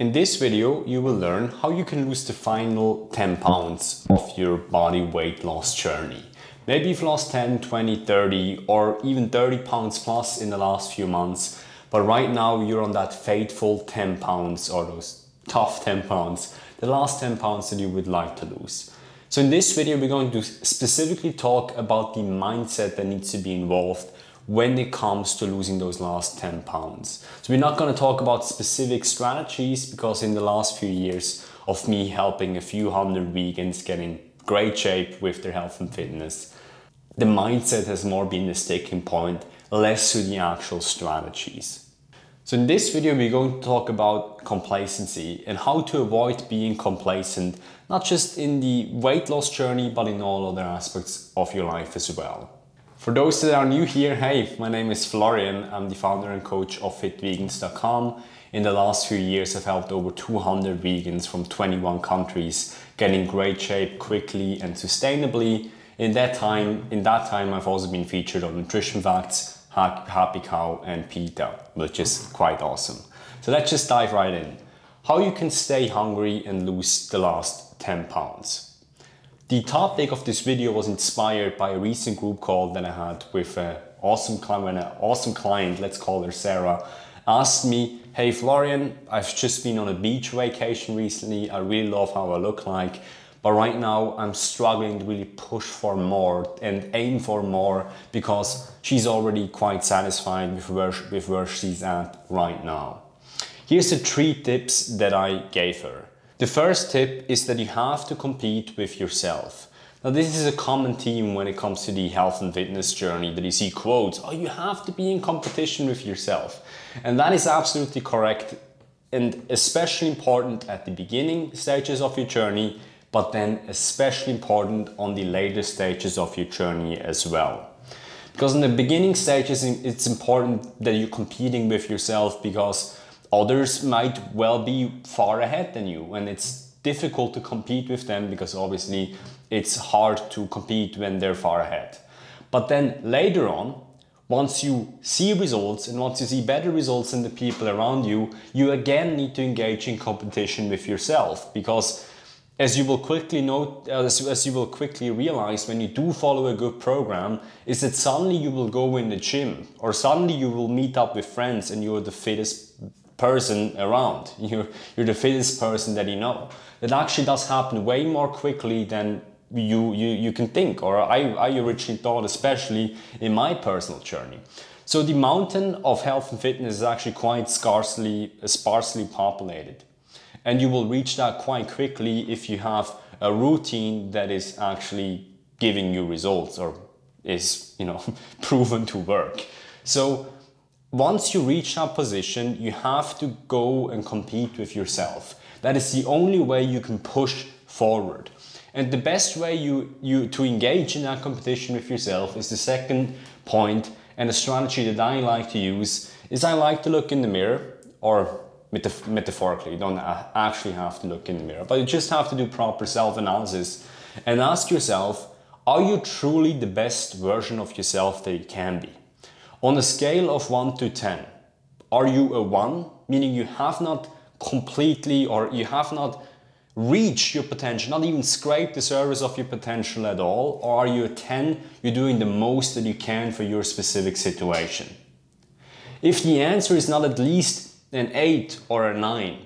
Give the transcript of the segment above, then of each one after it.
In this video, you will learn how you can lose the final 10 pounds of your body weight loss journey. Maybe you've lost 10, 20, 30 or even 30 pounds plus in the last few months, but right now you're on that fateful 10 pounds or those tough 10 pounds, the last 10 pounds that you would like to lose. So in this video, we're going to specifically talk about the mindset that needs to be involved when it comes to losing those last 10 pounds. So we're not going to talk about specific strategies because in the last few years of me helping a few hundred vegans get in great shape with their health and fitness, the mindset has more been the sticking point, less to the actual strategies. So in this video, we're going to talk about complacency and how to avoid being complacent, not just in the weight loss journey, but in all other aspects of your life as well. For those that are new here, hey, my name is Florian. I'm the founder and coach of fitvegans.com. In the last few years, I've helped over 200 vegans from 21 countries get in great shape quickly and sustainably. In that time, in that time, I've also been featured on Nutrition Facts, Happy Cow, and PETA, which is quite awesome. So let's just dive right in. How you can stay hungry and lose the last 10 pounds. The topic of this video was inspired by a recent group call that I had with an awesome client, an awesome client, let's call her Sarah, asked me, hey Florian, I've just been on a beach vacation recently. I really love how I look like, but right now I'm struggling to really push for more and aim for more because she's already quite satisfied with where, with where she's at right now. Here's the three tips that I gave her. The first tip is that you have to compete with yourself. Now this is a common theme when it comes to the health and fitness journey that you see quotes, oh you have to be in competition with yourself. And that is absolutely correct and especially important at the beginning stages of your journey, but then especially important on the later stages of your journey as well. Because in the beginning stages, it's important that you're competing with yourself because others might well be far ahead than you and it's difficult to compete with them because obviously it's hard to compete when they're far ahead. But then later on, once you see results and once you see better results than the people around you, you again need to engage in competition with yourself because as you will quickly note, as, as you will quickly realize when you do follow a good program, is that suddenly you will go in the gym or suddenly you will meet up with friends and you are the fittest person around. You're, you're the fittest person that you know. That actually does happen way more quickly than you, you, you can think, or I, I originally thought, especially in my personal journey. So the mountain of health and fitness is actually quite scarcely, sparsely populated. And you will reach that quite quickly if you have a routine that is actually giving you results or is, you know, proven to work. So once you reach that position, you have to go and compete with yourself. That is the only way you can push forward. And the best way you, you to engage in that competition with yourself is the second point and a strategy that I like to use is I like to look in the mirror or metaf metaphorically, you don't actually have to look in the mirror, but you just have to do proper self-analysis and ask yourself, are you truly the best version of yourself that you can be? On a scale of 1 to 10, are you a 1? Meaning you have not completely or you have not reached your potential, not even scraped the surface of your potential at all? Or are you a 10? You're doing the most that you can for your specific situation. If the answer is not at least an 8 or a 9,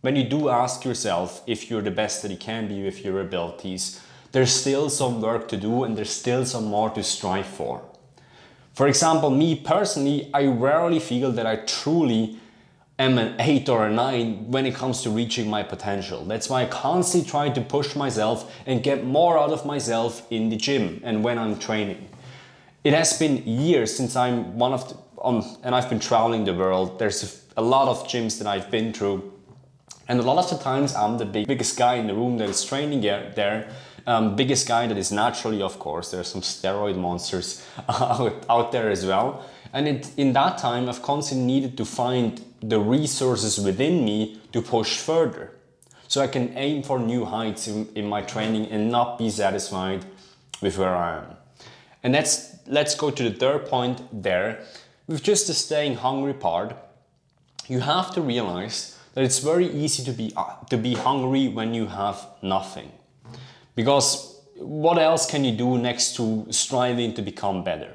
when you do ask yourself if you're the best that you can be with your abilities, there's still some work to do and there's still some more to strive for. For example, me personally, I rarely feel that I truly am an 8 or a 9 when it comes to reaching my potential. That's why I constantly try to push myself and get more out of myself in the gym and when I'm training. It has been years since I'm one of the, um, and I've been traveling the world. There's a lot of gyms that I've been through. And a lot of the times I'm the big, biggest guy in the room that is training there um, biggest guy that is naturally, of course, there are some steroid monsters out, out there as well. And it, in that time, I've constantly needed to find the resources within me to push further. So I can aim for new heights in, in my training and not be satisfied with where I am. And that's, let's go to the third point there. With just the staying hungry part, you have to realize that it's very easy to be, to be hungry when you have nothing. Because what else can you do next to striving to become better?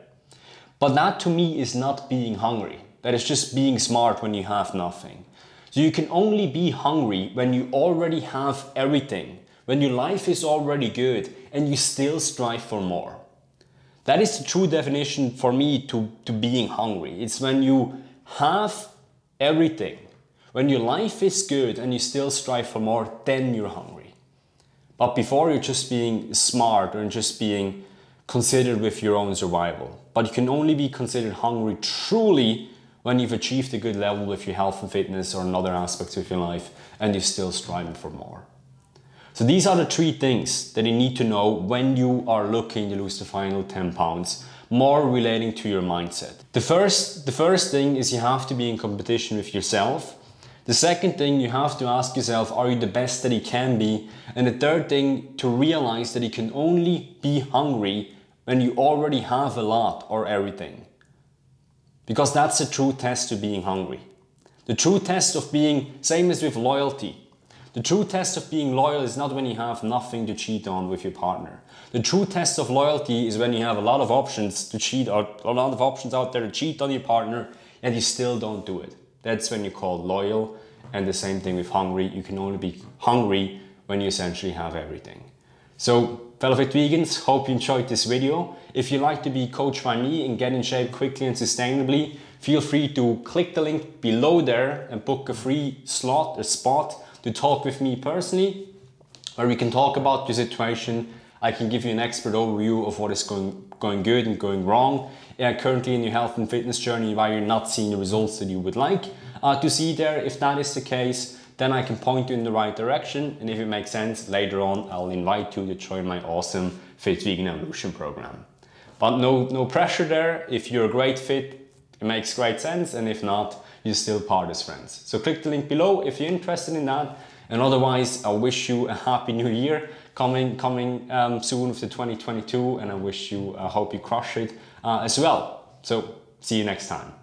But that to me is not being hungry. That is just being smart when you have nothing. So you can only be hungry when you already have everything, when your life is already good and you still strive for more. That is the true definition for me to, to being hungry. It's when you have everything, when your life is good and you still strive for more, then you're hungry. But before you're just being smart and just being considered with your own survival. But you can only be considered hungry truly when you've achieved a good level with your health and fitness or another aspect of your life and you're still striving for more. So these are the three things that you need to know when you are looking to lose the final 10 pounds, more relating to your mindset. The first, the first thing is you have to be in competition with yourself the second thing you have to ask yourself, are you the best that he can be? And the third thing to realize that he can only be hungry when you already have a lot or everything. Because that's the true test to being hungry. The true test of being, same as with loyalty, the true test of being loyal is not when you have nothing to cheat on with your partner. The true test of loyalty is when you have a lot of options to cheat, or a lot of options out there to cheat on your partner, and you still don't do it. That's when you call loyal. And the same thing with hungry. You can only be hungry when you essentially have everything. So fellow Vegans, hope you enjoyed this video. If you like to be coached by me and get in shape quickly and sustainably, feel free to click the link below there and book a free slot, a spot to talk with me personally, where we can talk about your situation. I can give you an expert overview of what is going going good and going wrong yeah, currently in your health and fitness journey why you're not seeing the results that you would like uh, to see there. If that is the case, then I can point you in the right direction. And if it makes sense, later on, I'll invite you to join my awesome Fit Vegan Evolution program. But no, no pressure there. If you're a great fit, it makes great sense. And if not, you're still part as friends. So click the link below if you're interested in that. And otherwise, I wish you a happy new year coming coming um, soon with the 2022, and I wish you, I uh, hope you crush it uh, as well. So see you next time.